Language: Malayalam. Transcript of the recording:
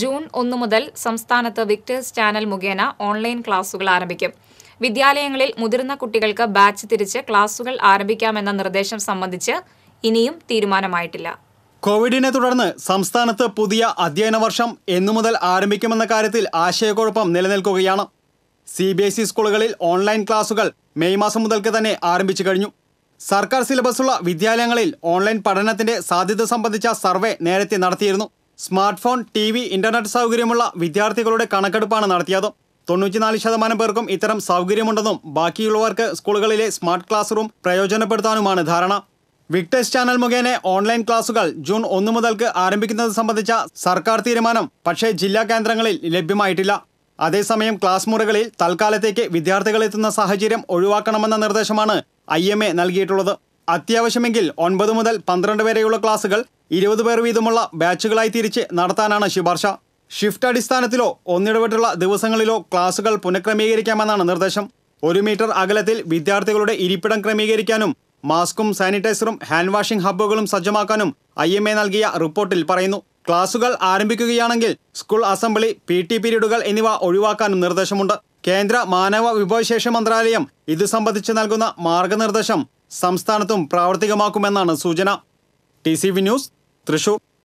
ജൂൺ ഒന്ന് മുതൽ സംസ്ഥാനത്ത് വിക്ടേഴ്സ് ചാനൽ മുഖേന ഓൺലൈൻ ക്ലാസുകൾ ആരംഭിക്കും വിദ്യാലയങ്ങളിൽ മുതിർന്ന കുട്ടികൾക്ക് ബാച്ച് തിരിച്ച് ക്ലാസുകൾ ആരംഭിക്കാമെന്ന നിർദ്ദേശം സംബന്ധിച്ച് ഇനിയും തീരുമാനമായിട്ടില്ല കോവിഡിനെ തുടർന്ന് സംസ്ഥാനത്ത് പുതിയ അധ്യയന വർഷം എന്നു മുതൽ ആരംഭിക്കുമെന്ന കാര്യത്തിൽ ആശയക്കുഴപ്പം നിലനിൽക്കുകയാണ് സി ബി എസ് ഇ സ്കൂളുകളിൽ ഓൺലൈൻ ക്ലാസുകൾ മെയ് മാസം മുതൽക്ക് തന്നെ ആരംഭിച്ചു കഴിഞ്ഞു സർക്കാർ സിലബസുള്ള വിദ്യാലയങ്ങളിൽ ഓൺലൈൻ പഠനത്തിന്റെ സാധ്യത സംബന്ധിച്ച സർവേ നേരത്തെ നടത്തിയിരുന്നു smart phone T V internet സൗകര്യമുള്ള വിദ്യാർത്ഥികളുടെ കണക്കെടുപ്പാണ് നടത്തിയത് തൊണ്ണൂറ്റിനാല് ശതമാനം പേർക്കും ഇത്തരം സൗകര്യമുണ്ടെന്നും ബാക്കിയുള്ളവർക്ക് സ്കൂളുകളിലെ സ്മാർട്ട് ക്ലാസ് റൂം പ്രയോജനപ്പെടുത്താനുമാണ് ധാരണ വിക്ടേഴ്സ് ചാനൽ മുഖേന ഓൺലൈൻ ക്ലാസുകൾ ജൂൺ ഒന്ന് മുതൽക്ക് ആരംഭിക്കുന്നത് സംബന്ധിച്ച സർക്കാർ തീരുമാനം പക്ഷേ ജില്ലാ കേന്ദ്രങ്ങളിൽ ലഭ്യമായിട്ടില്ല അതേസമയം ക്ലാസ് മുറികളിൽ തൽക്കാലത്തേക്ക് വിദ്യാർത്ഥികളെത്തുന്ന സാഹചര്യം ഒഴിവാക്കണമെന്ന നിർദ്ദേശമാണ് ഐ നൽകിയിട്ടുള്ളത് അത്യാവശ്യമെങ്കിൽ ഒൻപത് മുതൽ പന്ത്രണ്ട് വരെയുള്ള ക്ലാസുകൾ ഇരുപത് പേർ വീതമുള്ള ബാച്ചുകളായി തിരിച്ച് നടത്താനാണ് ശുപാർശ ഷിഫ്റ്റ് അടിസ്ഥാനത്തിലോ ഒന്നിടവിട്ടുള്ള ദിവസങ്ങളിലോ ക്ലാസുകൾ പുനഃക്രമീകരിക്കാമെന്നാണ് നിർദ്ദേശം ഒരു മീറ്റർ അകലത്തിൽ വിദ്യാർത്ഥികളുടെ ഇരിപ്പിടം ക്രമീകരിക്കാനും മാസ്കും സാനിറ്റൈസറും ഹാൻഡ് വാഷിംഗ് ഹബ്ബുകളും സജ്ജമാക്കാനും ഐ എം എ നൽകിയ റിപ്പോർട്ടിൽ പറയുന്നു ക്ലാസുകൾ ആരംഭിക്കുകയാണെങ്കിൽ സ്കൂൾ അസംബ്ലി പി ടി പീരീഡുകൾ എന്നിവ ഒഴിവാക്കാനും നിർദ്ദേശമുണ്ട് കേന്ദ്ര മാനവ വിഭവശേഷി മന്ത്രാലയം ഇത് സംബന്ധിച്ച് നൽകുന്ന മാർഗനിർദ്ദേശം സംസ്ഥാനത്തും പ്രാവർത്തികമാക്കുമെന്നാണ് സൂചന ടി ന്യൂസ് തൃശൂർ